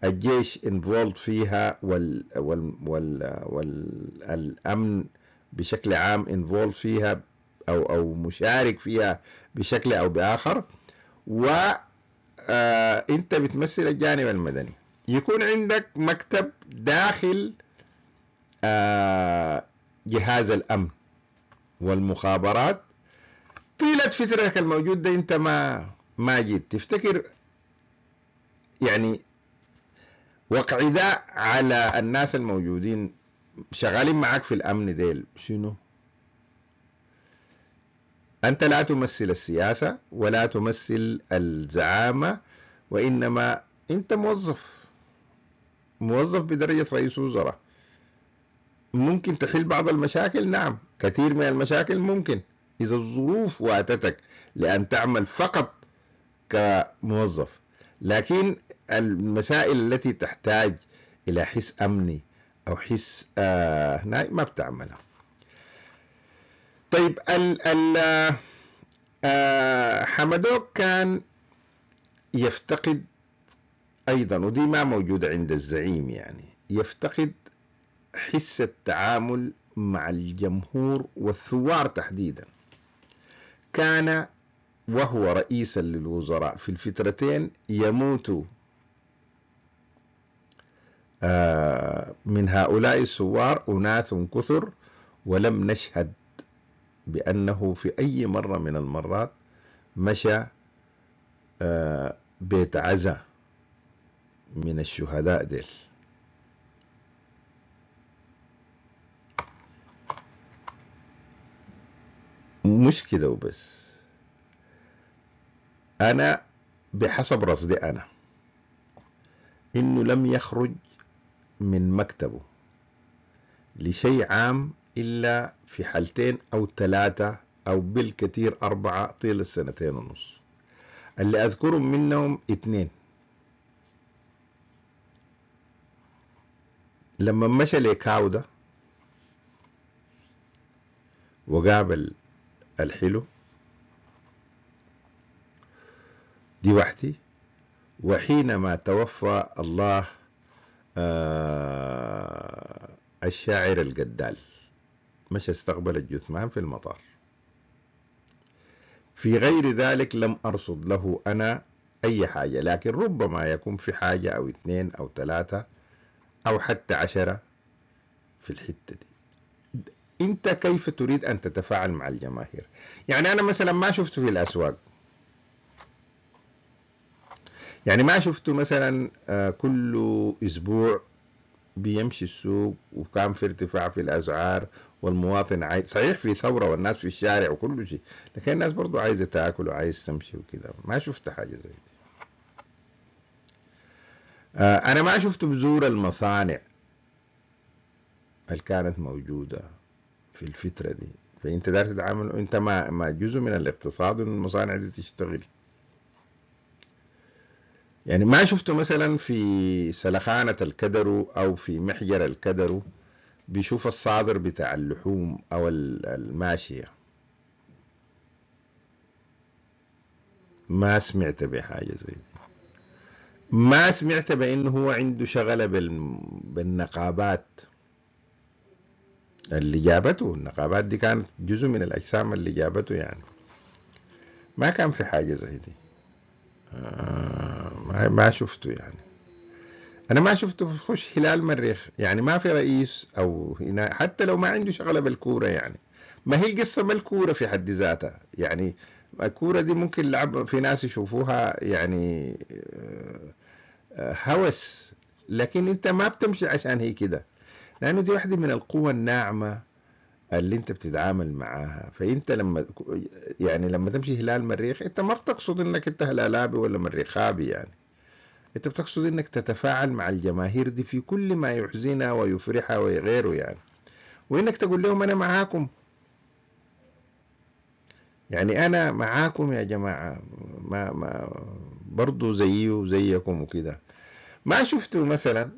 الجيش انفولد فيها وال وال وال والأمن بشكل عام انفولد فيها أو أو مشارك فيها بشكل أو بآخر و آه، أنت بتمثل الجانب المدني يكون عندك مكتب داخل آه، جهاز الأمن والمخابرات طيلة فترك الموجود ده أنت ما ما جيت تفتكر يعني وقع ده على الناس الموجودين شغالين معك في الأمن ديل شنو؟ أنت لا تمثل السياسة ولا تمثل الزعامة وإنما أنت موظف موظف بدرجة رئيس وزراء ممكن تحل بعض المشاكل نعم كثير من المشاكل ممكن إذا الظروف واتتك لأن تعمل فقط كموظف لكن المسائل التي تحتاج إلى حس أمني أو حس آه ما بتعملها طيب ال ال آه حمدوك كان يفتقد أيضا ودي ما موجودة عند الزعيم يعني يفتقد حس التعامل مع الجمهور والثوار تحديدا كان وهو رئيسا للوزراء في الفترتين يموت آه، من هؤلاء الثوار أناس كثر ولم نشهد بأنه في أي مرة من المرات مشى آه، بيت عزا من الشهداء ديل مش كده وبس أنا بحسب رصدي أنا إنه لم يخرج من مكتبه لشيء عام إلا في حالتين أو ثلاثة أو بالكثير أربعة طيل السنتين ونص اللي أذكرهم منهم اثنين لما مشى لكاودا وقابل الحلو دي وحدي وحينما توفى الله آه الشاعر الجدال مش استقبل الجثمان في المطار في غير ذلك لم أرصد له أنا أي حاجة لكن ربما يكون في حاجة أو اثنين أو ثلاثة أو حتى عشرة في الحتة دي انت كيف تريد ان تتفاعل مع الجماهير يعني انا مثلا ما شفته في الاسواق يعني ما شفته مثلا آه، كل اسبوع بيمشي السوق وكان في ارتفاع في الاسعار والمواطن عايز صحيح في ثوره والناس في الشارع وكل شيء لكن الناس برضو عايزه تاكل وعايز تمشي وكذا ما شفت حاجه زي دي آه، انا ما شفت بزور المصانع اللي كانت موجوده في الفترة دي فانت داير تتعامل انت مع ما جزء من الاقتصاد المصانع دي تشتغل يعني ما شفته مثلا في سلخانة الكدرو او في محجر الكدرو بيشوف الصادر بتاع اللحوم او الماشية ما سمعت بحاجة زي دي ما سمعت بانه هو عنده شغلة بالنقابات اللي جابته النقابات دي كانت جزء من الأجسام اللي جابته يعني ما كان في حاجة زي دي آه ما شفته يعني أنا ما شفته في خش هلال مريخ يعني ما في رئيس أو هنا حتى لو ما عنده شغلة بالكورة يعني ما هي القصة ما الكورة في حد ذاتها يعني الكورة دي ممكن لعب في ناس يشوفوها يعني آه، آه، هوس لكن انت ما بتمشي عشان هي كده لأنه دي واحدة من القوى الناعمة اللي انت بتتعامل معاها فانت لما يعني لما تمشي هلال مريخ انت ما بتقصد انك انت هلالابي ولا مريخابي يعني انت بتقصد انك تتفاعل مع الجماهير دي في كل ما يحزنها ويفرحها وغيره يعني وانك تقول لهم انا معاكم يعني انا معاكم يا جماعه ما ما برضه زيي وزيكم وكده ما شفتوا مثلا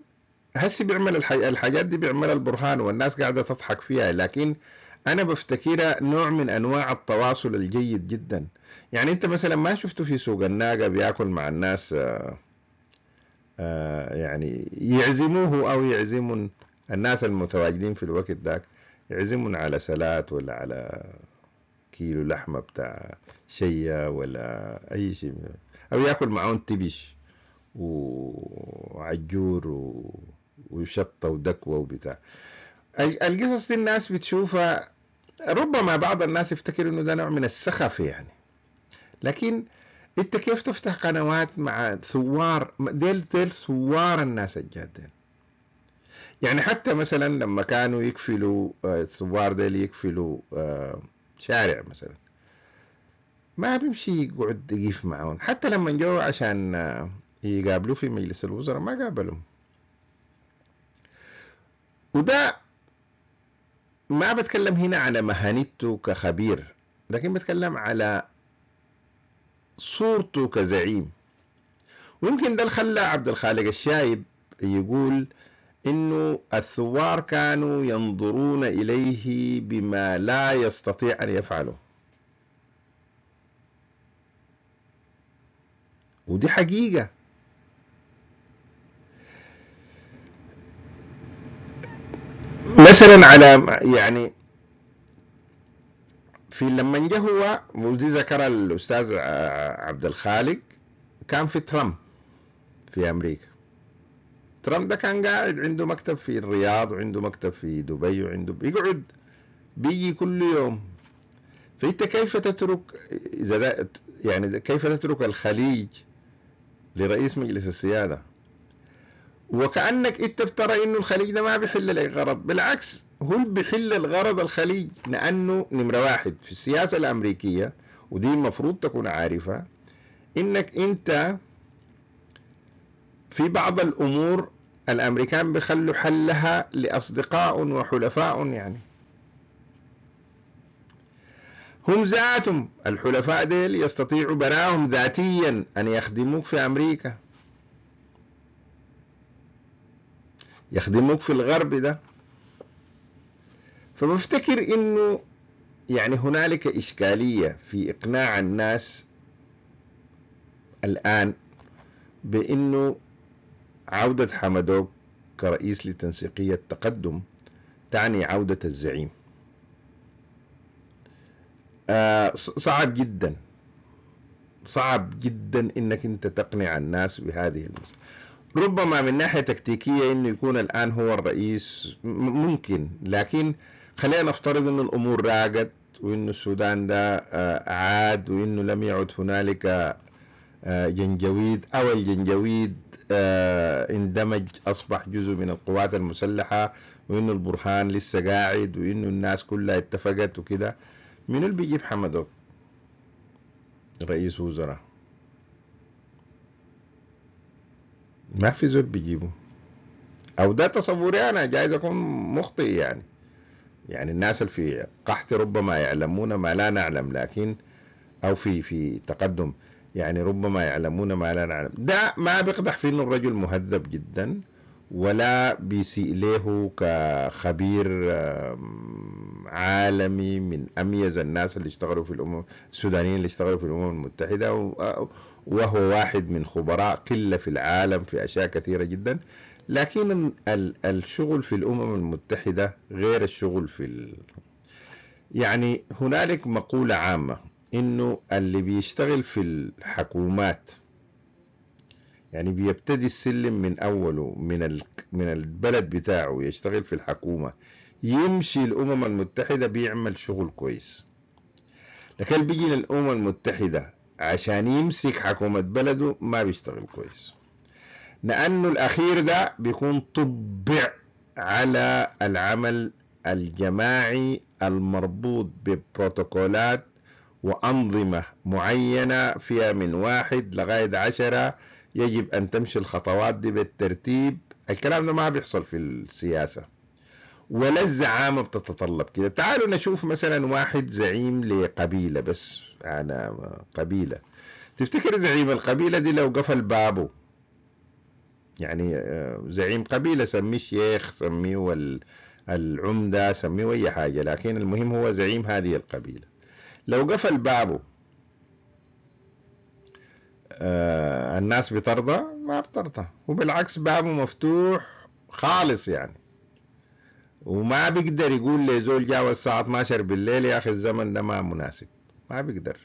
هسه بيعمل الحي... الحاجات دي بيعملها البرهان والناس قاعدة تضحك فيها لكن أنا بفتكرها نوع من أنواع التواصل الجيد جدا يعني أنت مثلا ما شفته في سوق الناقة بياكل مع الناس آ... آه، آ... آه، يعني يعزموه أو يعزمون الناس المتواجدين في الوقت ذاك يعزمون على سلات ولا على كيلو لحمة بتاع شيا ولا أي شيء أو ياكل معهم تبش وعجور و وشطه ودكوه وبتاع القصص دي الناس بتشوفها ربما بعض الناس يفتكر انه ده نوع من السخف يعني لكن انت كيف تفتح قنوات مع ثوار ديل ديل ثوار الناس الجادين يعني حتى مثلا لما كانوا يقفلوا الثوار آه، ديل يقفلوا آه، شارع مثلا ما بيمشي يقعد يقيف معهم حتى لما جو عشان آه، يقابلوه في مجلس الوزراء ما قابلهم وده ما بتكلم هنا على مهنته كخبير لكن بتكلم على صورته كزعيم ويمكن ده خلى عبد الخالق الشايب يقول انه الثوار كانوا ينظرون اليه بما لا يستطيع ان يفعله ودي حقيقه مثلا على يعني في لما جه هو ودي ذكر الاستاذ عبد الخالق كان في ترامب في امريكا ترامب ده كان قاعد عنده مكتب في الرياض وعنده مكتب في دبي وعنده بيقعد بيجي كل يوم فانت كيف تترك اذا يعني كيف تترك الخليج لرئيس مجلس السياده وكأنك أنت بترى إنه الخليج ده ما بيحل لك غرض بالعكس هو بيحل الغرض الخليج لأنه نمرة واحد في السياسة الأمريكية ودي المفروض تكون عارفة إنك أنت في بعض الأمور الأمريكان بيخلوا حلها لأصدقاء وحلفاء يعني هم ذاتهم الحلفاء ديل يستطيعوا براهم ذاتيا أن يخدموك في أمريكا يخدموك في الغرب ده فبفتكر انه يعني هنالك اشكاليه في اقناع الناس الان بانه عوده حمدوك كرئيس لتنسيقيه التقدم تعني عوده الزعيم آه، صعب جدا صعب جدا انك انت تقنع الناس بهذه المسألة ربما من ناحية تكتيكية انه يكون الان هو الرئيس ممكن لكن خلينا نفترض انه الامور راقت وإن السودان ده آه، عاد وانه لم يعد هنالك آه، جنجويد او الجنجويد آه، اندمج اصبح جزء من القوات المسلحة وانه البرهان لسه قاعد وانه الناس كلها اتفقت وكده من اللي بيجيب حمدوك رئيس وزراء ما في زول بيجيبه او ده تصوري انا جايز اكون مخطئ يعني يعني الناس اللي في قحط ربما يعلمون ما لا نعلم لكن او في في تقدم يعني ربما يعلمون ما لا نعلم ده ما بيقدح في انه الرجل مهذب جدا ولا بيسيء له كخبير عالمي من اميز الناس اللي اشتغلوا في الامم السودانيين اللي اشتغلوا في الامم المتحده آه، وهو واحد من خبراء قلة في العالم في أشياء كثيرة جدا لكن الشغل في الأمم المتحدة غير الشغل في ال... يعني هنالك مقولة عامة إنه اللي بيشتغل في الحكومات يعني بيبتدي السلم من أوله من ال... من البلد بتاعه يشتغل في الحكومة يمشي الأمم المتحدة بيعمل شغل كويس لكن بيجي للأمم المتحدة عشان يمسك حكومة بلده ما بيشتغل كويس لأنه الأخير ده بيكون طبع على العمل الجماعي المربوط ببروتوكولات وأنظمة معينة فيها من واحد لغاية عشرة يجب أن تمشي الخطوات دي بالترتيب الكلام ده ما بيحصل في السياسة ولا الزعامة بتتطلب كده تعالوا نشوف مثلا واحد زعيم لقبيلة بس أنا قبيلة تفتكر زعيم القبيلة دي لو قفل بابه يعني آه، زعيم قبيلة سميه شيخ سميه العمدة سميه أي حاجة لكن المهم هو زعيم هذه القبيلة لو قفل بابه آه، الناس بترضى ما بترضى وبالعكس بابه مفتوح خالص يعني وما بيقدر يقول لزول جاوة الساعة 12 بالليل يا أخي الزمن ده ما مناسب ما بيقدر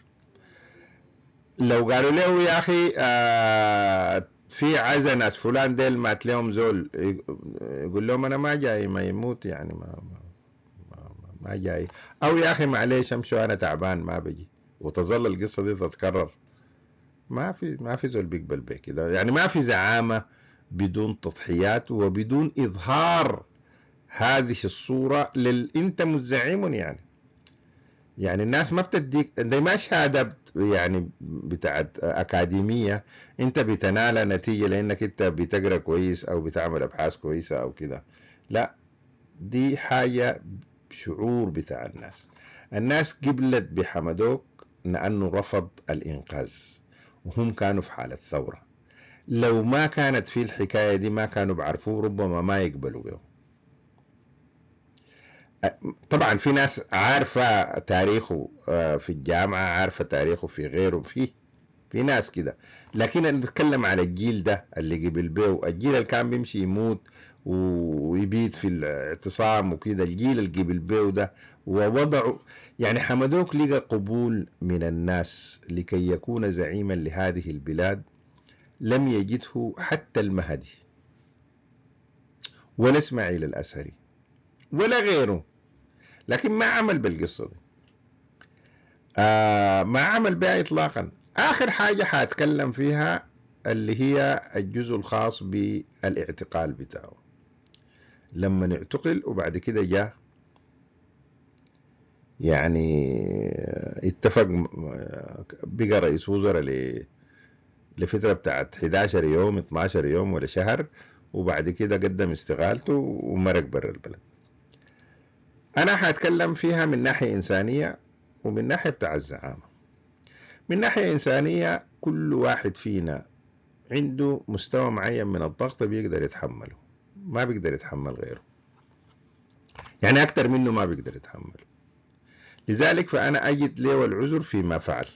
لو قالوا له يا أخي آه في عزا ناس فلان ديل مات لهم زول يقول لهم أنا ما جاي ما يموت يعني ما ما, ما, ما جاي أو يا أخي معليش أمشي أنا تعبان ما بجي وتظل القصة دي تتكرر ما في ما في زول بيقبل بيك كده يعني ما في زعامة بدون تضحيات وبدون إظهار هذه الصورة لل... انت متزعم يعني يعني الناس ما بتديك دي ما شهادة يعني بتاعت أكاديمية أنت بتنالها نتيجة لأنك أنت بتقرأ كويس أو بتعمل أبحاث كويسة أو كده لا دي حاجة شعور بتاع الناس الناس قبلت بحمدوك لأنه رفض الإنقاذ وهم كانوا في حالة ثورة لو ما كانت في الحكاية دي ما كانوا بعرفوه ربما ما يقبلوا به طبعا في ناس عارفه تاريخه آه، في الجامعه عارفه تاريخه في غيره في في ناس كده لكن انا بتكلم على الجيل ده اللي قبل بيه الجيل اللي كان بيمشي يموت ويبيت في الاعتصام وكده الجيل اللي قبل بيه ده ووضعه يعني حمدوك لقى قبول من الناس لكي يكون زعيما لهذه البلاد لم يجده حتى المهدي ولا اسماعيل الازهري ولا غيره لكن ما عمل بالقصة دي آه ما عمل بها إطلاقا آخر حاجة حاتكلم فيها اللي هي الجزء الخاص بالاعتقال بتاعه لما نعتقل وبعد كده جاء يعني اتفق بقى رئيس وزراء لفترة بتاعت 11 يوم 12 يوم ولا شهر وبعد كده قدم استقالته ومرق برا البلد أنا حأتكلم فيها من ناحية إنسانية ومن ناحية بتاع الزعامة من ناحية إنسانية كل واحد فينا عنده مستوى معين من الضغط بيقدر يتحمله ما بيقدر يتحمل غيره يعني أكتر منه ما بيقدر يتحمل لذلك فأنا أجد لي والعذر فيما فعل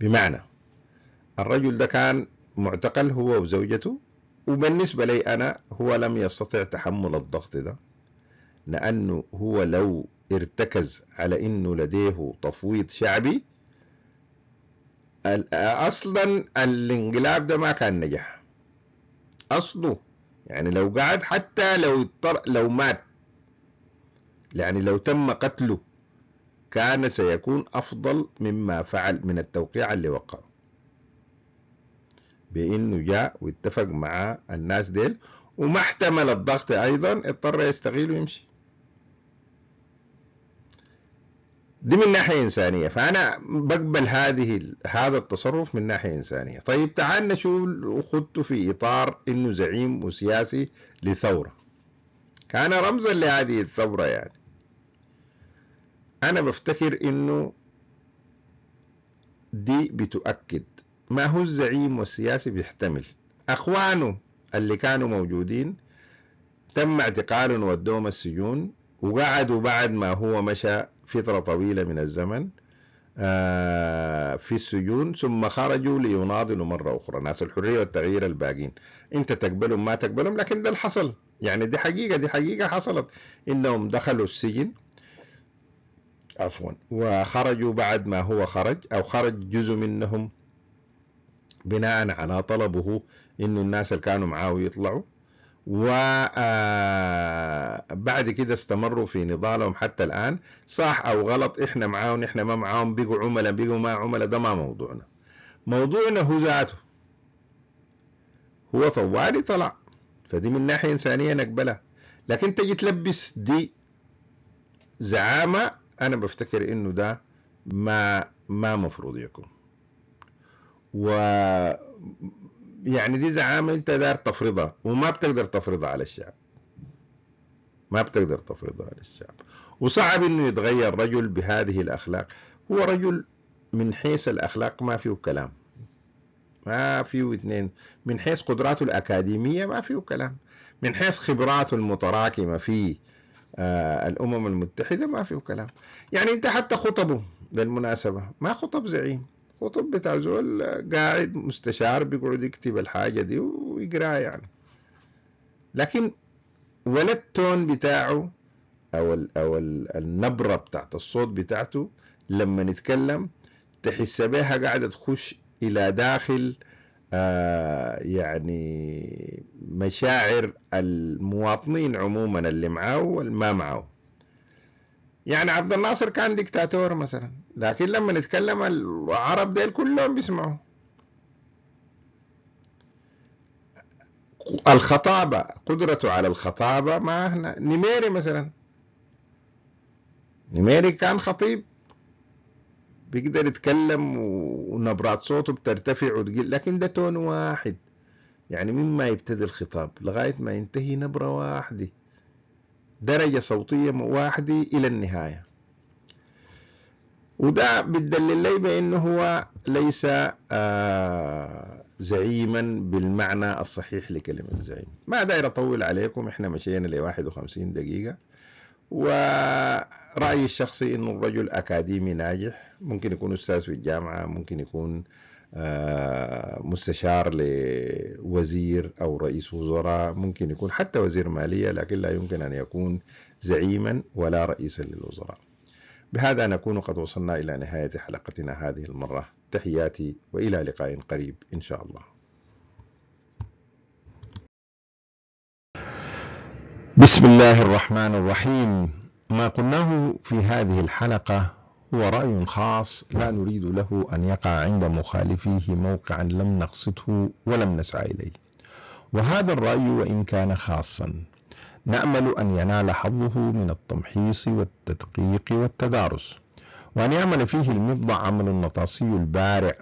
بمعنى الرجل ده كان معتقل هو وزوجته وبالنسبة لي أنا هو لم يستطع تحمل الضغط ده لأنه هو لو ارتكز على أنه لديه تفويض شعبي أصلا الانقلاب ده ما كان نجح أصله يعني لو قعد حتى لو اضطر لو مات يعني لو تم قتله كان سيكون أفضل مما فعل من التوقيع اللي وقعه بانه جاء واتفق مع الناس ديل وما احتمل الضغط ايضا اضطر يستغيل ويمشي دي من ناحيه انسانيه فانا بقبل هذه هذا التصرف من ناحيه انسانيه طيب تعال نشوف اخذته في اطار انه زعيم وسياسي لثوره كان رمزا لهذه الثوره يعني انا بفتكر انه دي بتؤكد ما هو الزعيم والسياسي بيحتمل أخوانه اللي كانوا موجودين تم اعتقالهم ودوهم السجون وقعدوا بعد ما هو مشى فترة طويلة من الزمن آه، في السجون ثم خرجوا ليناضلوا مرة أخرى ناس الحرية والتغيير الباقين أنت تقبلهم ما تقبلهم لكن ده اللي حصل يعني دي حقيقة دي حقيقة حصلت إنهم دخلوا السجن عفوا وخرجوا بعد ما هو خرج أو خرج جزء منهم بناء على طلبه انه الناس اللي كانوا معاه يطلعوا وبعد آه، كده استمروا في نضالهم حتى الآن صح أو غلط إحنا معاهم إحنا ما معاهم بقوا عملاء بقوا ما عملاء ده ما موضوعنا موضوعنا هو ذاته هو طوالي طلع فدي من ناحية إنسانية نقبلها لكن تجي تلبس دي زعامة أنا بفتكر إنه ده ما ما مفروض يكون و يعني دي زعامة انت داير تفرضها وما بتقدر تفرضها على الشعب ما بتقدر تفرضها على الشعب وصعب انه يتغير رجل بهذه الاخلاق هو رجل من حيث الاخلاق ما فيه كلام ما فيه اثنين من حيث قدراته الاكاديميه ما فيه كلام من حيث خبراته المتراكمه في آه، الامم المتحده ما فيه كلام يعني انت حتى خطبه بالمناسبه ما خطب زعيم الكتب بتاع زول قاعد مستشار بيقعد يكتب الحاجة دي ويقراها يعني لكن ولا التون بتاعه أو, الـ أو الـ النبرة بتاعت الصوت بتاعته لما نتكلم تحس بيها قاعدة تخش إلى داخل آه يعني مشاعر المواطنين عموما اللي معاه والما معاه يعني عبد الناصر كان ديكتاتور مثلا لكن لما نتكلم العرب ديل كلهم بيسمعوا الخطابة قدرته على الخطابة ما هنا نميري مثلا نميري كان خطيب بيقدر يتكلم ونبرات صوته بترتفع وتقل لكن ده تون واحد يعني من ما يبتدي الخطاب لغاية ما ينتهي نبرة واحدة درجة صوتية واحدة إلى النهاية وده بتدلل لي بأنه هو ليس آه، زعيما بالمعنى الصحيح لكلمة زعيم ما داير أطول عليكم إحنا مشينا ل 51 دقيقة ورأيي الشخصي إنه الرجل أكاديمي ناجح ممكن يكون أستاذ في الجامعة ممكن يكون آه، مستشار لوزير أو رئيس وزراء ممكن يكون حتى وزير مالية لكن لا يمكن أن يكون زعيما ولا رئيسا للوزراء بهذا نكون قد وصلنا إلى نهاية حلقتنا هذه المرة تحياتي وإلى لقاء قريب إن شاء الله بسم الله الرحمن الرحيم ما قلناه في هذه الحلقة هو رأي خاص لا نريد له أن يقع عند مخالفيه موقعا لم نقصده ولم نسعى إليه وهذا الرأي وإن كان خاصا نأمل أن ينال حظه من التمحيص والتدقيق والتدارس وأن يعمل فيه المبضع عمل النطاسي البارع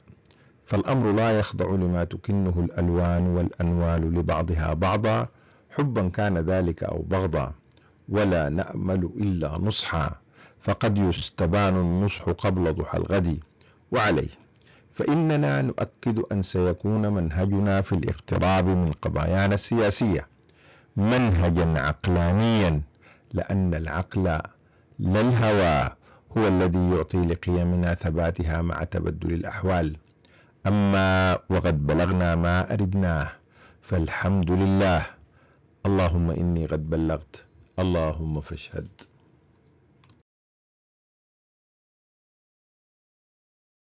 فالأمر لا يخضع لما تكنه الألوان والأنوال لبعضها بعضا حبا كان ذلك أو بغضا ولا نأمل إلا نصحا فقد يستبان النصح قبل ضحى الغد وعليه فإننا نؤكد أن سيكون منهجنا في الاقتراب من قضايانا السياسية منهجا عقلانيا لأن العقل لا الهوى هو الذي يعطي لقيمنا ثباتها مع تبدل الأحوال أما وقد بلغنا ما أردناه فالحمد لله اللهم إني قد بلغت اللهم فاشهد